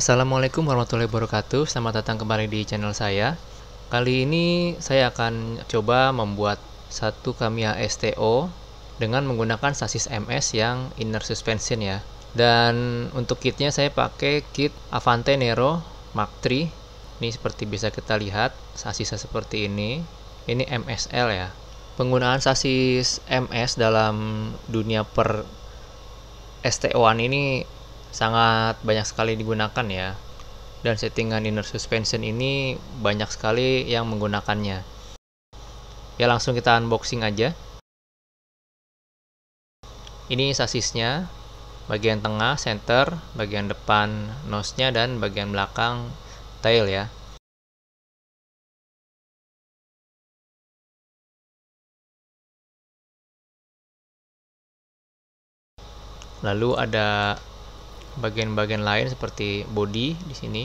Assalamualaikum warahmatullahi wabarakatuh. Selamat datang kembali di channel saya. Kali ini saya akan coba membuat satu kamia STO dengan menggunakan sasis MS yang inner suspension ya. Dan untuk kitnya saya pakai kit Avante Nero Mark 3 Ini seperti bisa kita lihat sasisnya seperti ini. Ini MSL ya. Penggunaan sasis MS dalam dunia per STO-an ini sangat banyak sekali digunakan ya dan settingan inner suspension ini banyak sekali yang menggunakannya ya langsung kita unboxing aja ini sasisnya bagian tengah center bagian depan nose nya dan bagian belakang tail ya lalu ada bagian-bagian lain seperti body di sini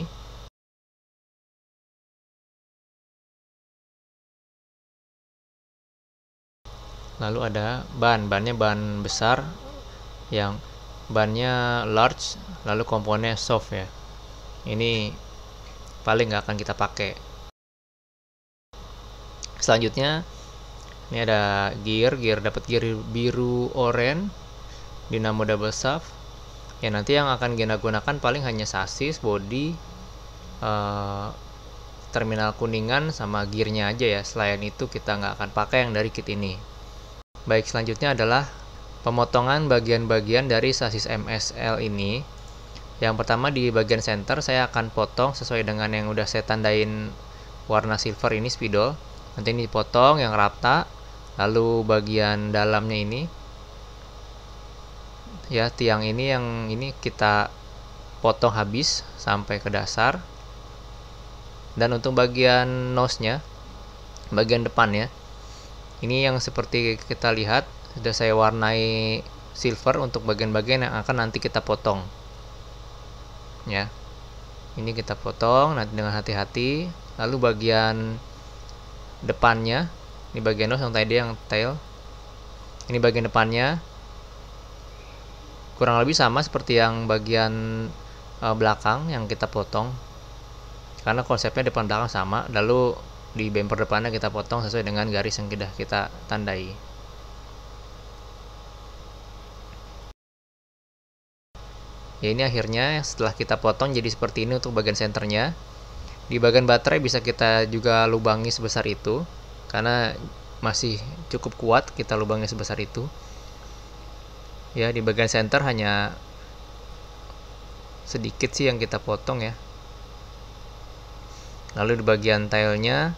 lalu ada ban bannya ban besar yang bannya large lalu komponennya soft ya ini paling nggak akan kita pakai selanjutnya ini ada gear gear dapat gear biru oranye dinamo double shaft ya nanti yang akan kita gunakan paling hanya sasis body uh, terminal kuningan sama gearnya aja ya selain itu kita nggak akan pakai yang dari kit ini baik selanjutnya adalah pemotongan bagian-bagian dari sasis MSL ini yang pertama di bagian center saya akan potong sesuai dengan yang udah saya tandain warna silver ini spidol nanti ini dipotong yang rata lalu bagian dalamnya ini ya tiang ini yang ini kita potong habis sampai ke dasar dan untuk bagian nose-nya bagian depannya ini yang seperti kita lihat sudah saya warnai silver untuk bagian-bagian yang akan nanti kita potong ya ini kita potong nanti dengan hati-hati lalu bagian depannya ini bagian nose yang tadi yang tail ini bagian depannya kurang lebih sama seperti yang bagian uh, belakang yang kita potong karena konsepnya depan belakang sama lalu di bumper depannya kita potong sesuai dengan garis yang sudah kita tandai ya ini akhirnya setelah kita potong jadi seperti ini untuk bagian senternya di bagian baterai bisa kita juga lubangi sebesar itu karena masih cukup kuat kita lubangi sebesar itu ya di bagian center hanya sedikit sih yang kita potong ya lalu di bagian tailnya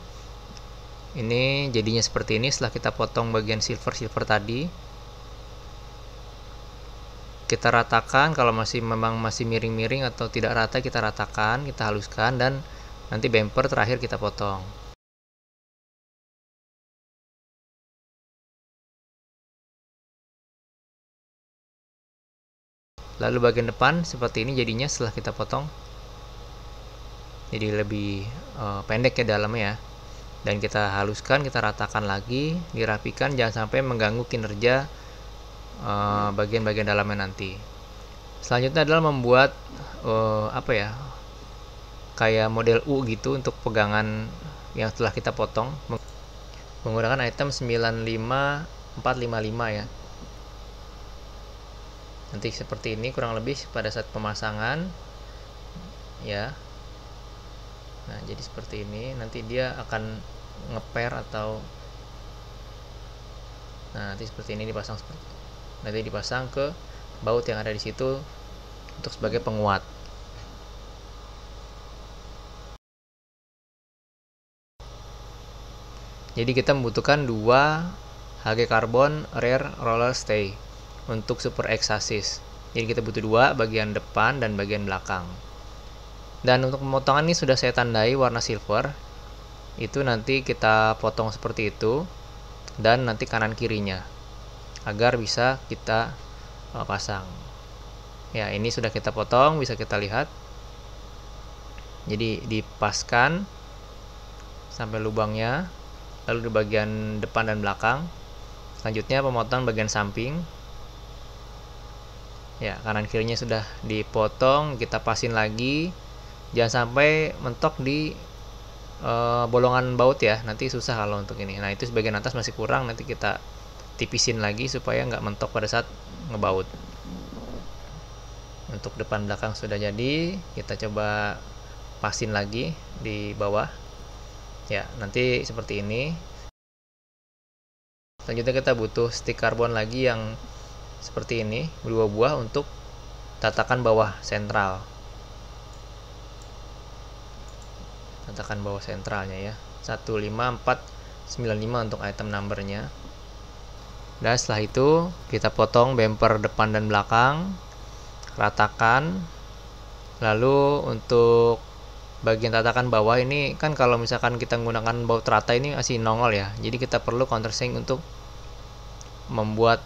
ini jadinya seperti ini setelah kita potong bagian silver-silver tadi kita ratakan kalau masih memang masih miring-miring atau tidak rata kita ratakan kita haluskan dan nanti bumper terakhir kita potong lalu bagian depan seperti ini jadinya setelah kita potong jadi lebih uh, pendek ya dalamnya ya dan kita haluskan kita ratakan lagi dirapikan jangan sampai mengganggu kinerja eh, bagian-bagian uh, dalamnya nanti selanjutnya adalah membuat uh, apa ya kayak model U gitu untuk pegangan yang telah kita potong menggunakan item 95455 ya nanti seperti ini kurang lebih pada saat pemasangan ya nah jadi seperti ini nanti dia akan ngeper atau nah nanti seperti ini dipasang seperti nanti dipasang ke baut yang ada di situ untuk sebagai penguat jadi kita membutuhkan dua HG karbon rear roller stay untuk super x jadi kita butuh dua bagian depan dan bagian belakang dan untuk pemotongan ini sudah saya tandai warna silver itu nanti kita potong seperti itu dan nanti kanan kirinya agar bisa kita eh, pasang ya ini sudah kita potong bisa kita lihat jadi dipaskan sampai lubangnya lalu di bagian depan dan belakang selanjutnya pemotongan bagian samping ya kanan kirinya sudah dipotong kita pasin lagi jangan sampai mentok di e, bolongan baut ya nanti susah kalau untuk ini nah itu sebagian atas masih kurang nanti kita tipisin lagi supaya nggak mentok pada saat ngebaut untuk depan belakang sudah jadi kita coba pasin lagi di bawah ya nanti seperti ini selanjutnya kita butuh stick karbon lagi yang seperti ini dua buah untuk tatakan bawah sentral tatakan bawah sentralnya ya 15495 untuk item numbernya dan setelah itu kita potong bumper depan dan belakang ratakan lalu untuk bagian tatakan bawah ini kan kalau misalkan kita menggunakan baut rata ini masih nongol ya jadi kita perlu countersink untuk membuat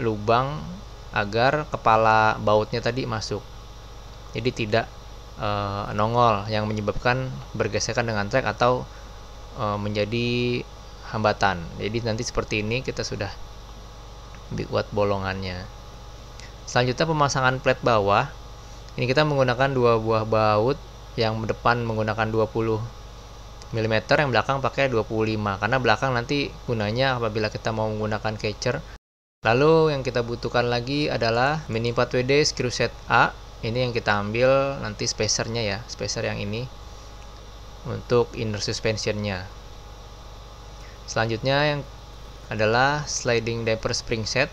lubang agar kepala bautnya tadi masuk. Jadi tidak e, nongol yang menyebabkan bergesekan dengan track atau e, menjadi hambatan. Jadi nanti seperti ini kita sudah buat bolongannya. Selanjutnya pemasangan plat bawah. Ini kita menggunakan dua buah baut yang depan menggunakan 20 mm yang belakang pakai 25 karena belakang nanti gunanya apabila kita mau menggunakan catcher Lalu yang kita butuhkan lagi adalah mini 4WD screw set A. Ini yang kita ambil nanti spacernya ya, spacer yang ini untuk inner suspensionnya. Selanjutnya yang adalah sliding diaper spring set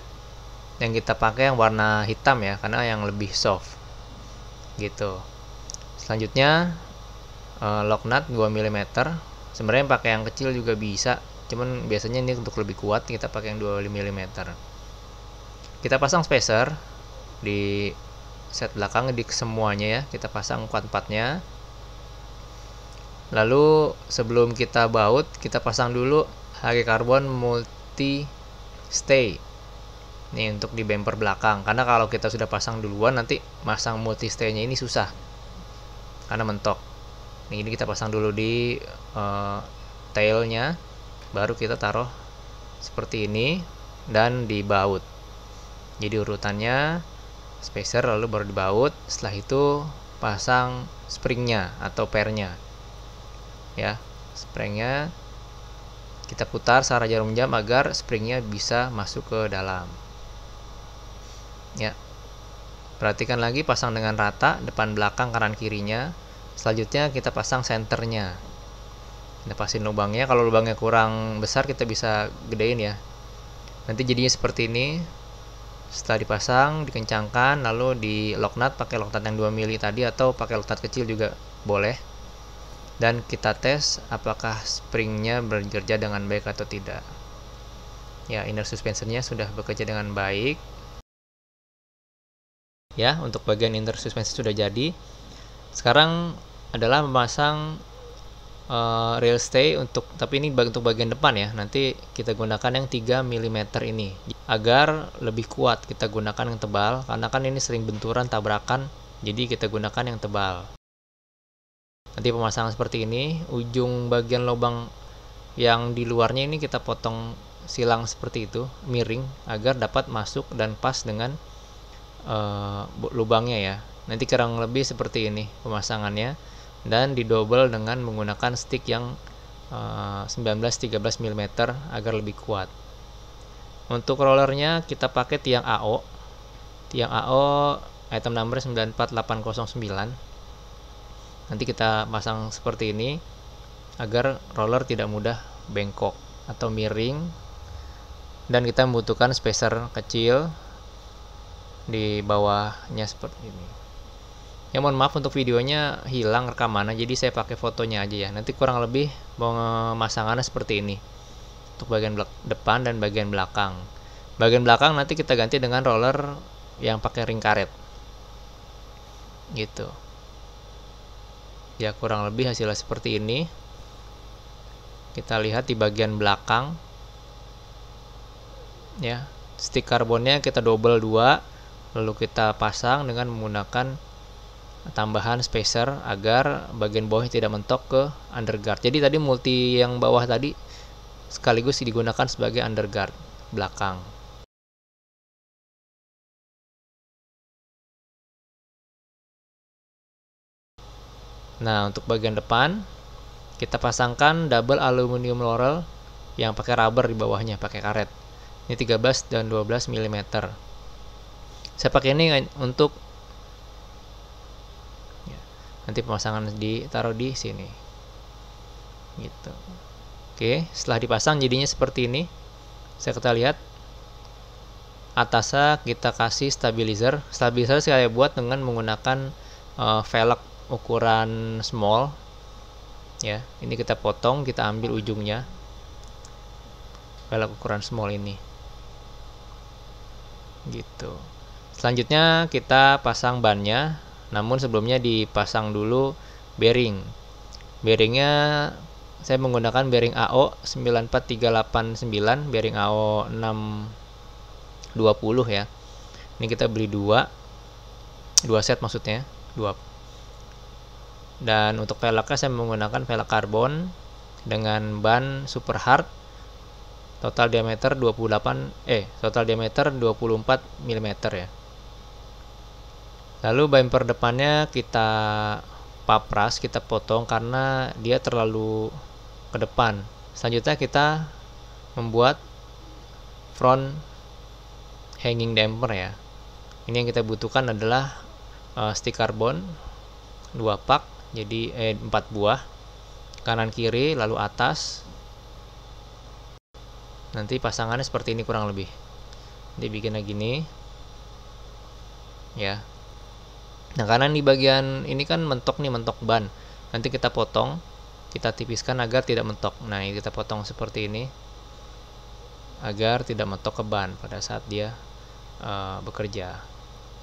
yang kita pakai yang warna hitam ya karena yang lebih soft gitu. Selanjutnya eh, lock nut 2 mm. Sebenarnya pakai yang kecil juga bisa, cuman biasanya ini untuk lebih kuat kita pakai yang 2 mm kita pasang spacer di set belakang di semuanya ya kita pasang kuat empatnya lalu sebelum kita baut kita pasang dulu HG karbon multi stay ini untuk di bumper belakang karena kalau kita sudah pasang duluan nanti masang multi stay nya ini susah karena mentok ini kita pasang dulu di uh, eh, nya baru kita taruh seperti ini dan dibaut jadi urutannya spacer lalu baru dibaut setelah itu pasang springnya atau pernya ya springnya kita putar secara jarum jam agar springnya bisa masuk ke dalam ya perhatikan lagi pasang dengan rata depan belakang kanan kirinya selanjutnya kita pasang senternya kita pasin lubangnya kalau lubangnya kurang besar kita bisa gedein ya nanti jadinya seperti ini setelah dipasang dikencangkan lalu di lock nut pakai lock nut yang 2 mili tadi atau pakai lock nut kecil juga boleh dan kita tes apakah springnya bekerja dengan baik atau tidak ya inner suspensionnya sudah bekerja dengan baik ya untuk bagian inner suspension sudah jadi sekarang adalah memasang uh, real stay untuk tapi ini untuk bagian depan ya nanti kita gunakan yang 3 mm ini agar lebih kuat kita gunakan yang tebal karena kan ini sering benturan tabrakan jadi kita gunakan yang tebal nanti pemasangan seperti ini ujung bagian lubang yang di luarnya ini kita potong silang seperti itu miring agar dapat masuk dan pas dengan uh, lubangnya ya nanti kurang lebih seperti ini pemasangannya dan didobel dengan menggunakan stick yang uh, 19-13 mm agar lebih kuat untuk rollernya kita pakai tiang AO tiang AO item number 94809 nanti kita pasang seperti ini agar roller tidak mudah bengkok atau miring dan kita membutuhkan spacer kecil di bawahnya seperti ini ya mohon maaf untuk videonya hilang rekamannya jadi saya pakai fotonya aja ya nanti kurang lebih pemasangannya seperti ini untuk bagian depan dan bagian belakang bagian belakang nanti kita ganti dengan roller yang pakai ring karet gitu ya kurang lebih hasilnya seperti ini kita lihat di bagian belakang ya stick karbonnya kita double dua lalu kita pasang dengan menggunakan tambahan spacer agar bagian bawahnya tidak mentok ke underguard. Jadi tadi multi yang bawah tadi sekaligus digunakan sebagai underguard belakang. Nah, untuk bagian depan kita pasangkan double aluminium laurel yang pakai rubber di bawahnya, pakai karet. Ini 13 dan 12 mm. Saya pakai ini untuk nanti pemasangan ditaruh di sini gitu oke setelah dipasang jadinya seperti ini saya kita lihat atasnya kita kasih stabilizer stabilizer saya buat dengan menggunakan uh, velg ukuran small ya ini kita potong kita ambil ujungnya velg ukuran small ini gitu selanjutnya kita pasang bannya namun sebelumnya dipasang dulu bearing bearingnya saya menggunakan bearing AO 94389 bearing AO 620 ya ini kita beli dua dua set maksudnya dua dan untuk velgnya saya menggunakan velg karbon dengan ban super hard total diameter 28 eh total diameter 24 mm ya lalu bumper depannya kita papras kita potong karena dia terlalu ke depan selanjutnya kita membuat front hanging damper ya ini yang kita butuhkan adalah uh, stick karbon 2 pak jadi eh, 4 buah kanan kiri lalu atas nanti pasangannya seperti ini kurang lebih dibikinnya gini ya Nah, karena di bagian ini kan mentok nih, mentok ban. Nanti kita potong, kita tipiskan agar tidak mentok. Nah, ini kita potong seperti ini agar tidak mentok ke ban pada saat dia uh, bekerja.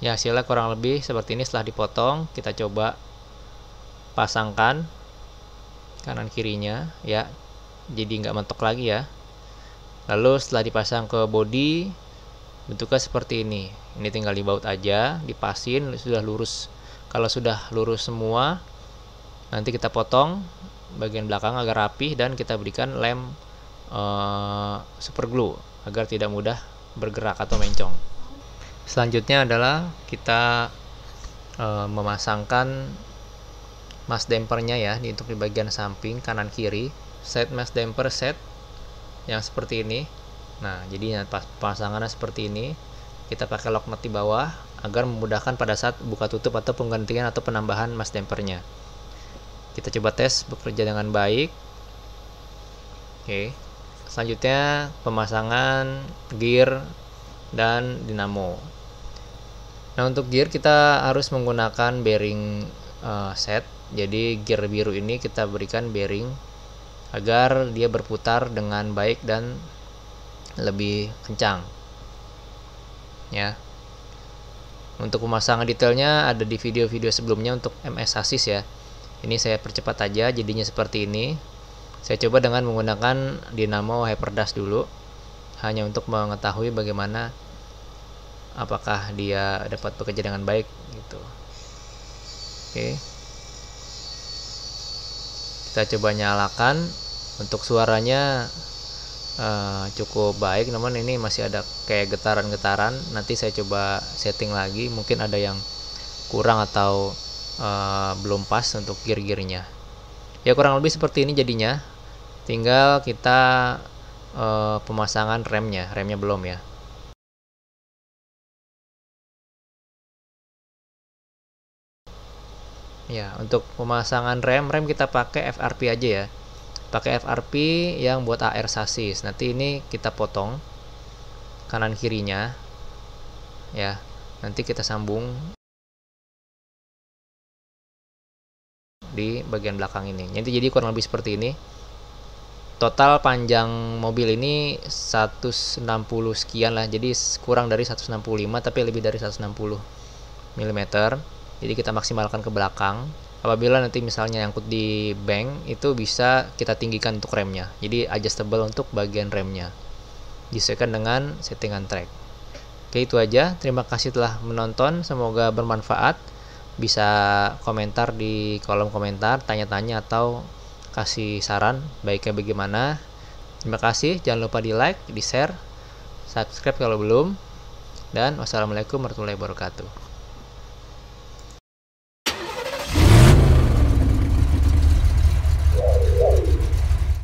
Ya, hasilnya kurang lebih seperti ini setelah dipotong, kita coba pasangkan kanan kirinya ya. Jadi nggak mentok lagi ya. Lalu setelah dipasang ke body bentuknya seperti ini ini tinggal dibaut aja dipasin sudah lurus kalau sudah lurus semua nanti kita potong bagian belakang agar rapih dan kita berikan lem uh, super glue agar tidak mudah bergerak atau mencong selanjutnya adalah kita uh, memasangkan mas dampernya ya untuk di bagian samping kanan kiri set mas damper set yang seperti ini nah jadi nah, pas pasangannya seperti ini kita pakai lock nut di bawah agar memudahkan pada saat buka tutup atau penggantian atau penambahan mas dampernya kita coba tes bekerja dengan baik oke okay. selanjutnya pemasangan gear dan dinamo nah untuk gear kita harus menggunakan bearing uh, set jadi gear biru ini kita berikan bearing agar dia berputar dengan baik dan lebih kencang ya untuk pemasangan detailnya ada di video-video sebelumnya untuk MS Asis ya ini saya percepat aja jadinya seperti ini saya coba dengan menggunakan dinamo hyperdash dulu hanya untuk mengetahui bagaimana apakah dia dapat bekerja dengan baik gitu oke kita coba nyalakan untuk suaranya uh, cukup baik namun ini masih ada kayak getaran-getaran nanti saya coba setting lagi mungkin ada yang kurang atau uh, belum pas untuk gear-gearnya ya kurang lebih seperti ini jadinya tinggal kita uh, pemasangan remnya remnya belum ya ya untuk pemasangan rem rem kita pakai FRP aja ya pakai FRP yang buat AR sasis nanti ini kita potong kanan kirinya ya nanti kita sambung di bagian belakang ini nanti jadi kurang lebih seperti ini total panjang mobil ini 160 sekian lah jadi kurang dari 165 tapi lebih dari 160 mm jadi kita maksimalkan ke belakang apabila nanti misalnya nyangkut di bank itu bisa kita tinggikan untuk remnya jadi adjustable untuk bagian remnya disesuaikan dengan settingan track oke itu aja terima kasih telah menonton semoga bermanfaat bisa komentar di kolom komentar tanya-tanya atau kasih saran baiknya bagaimana terima kasih jangan lupa di like di share subscribe kalau belum dan wassalamualaikum warahmatullahi wabarakatuh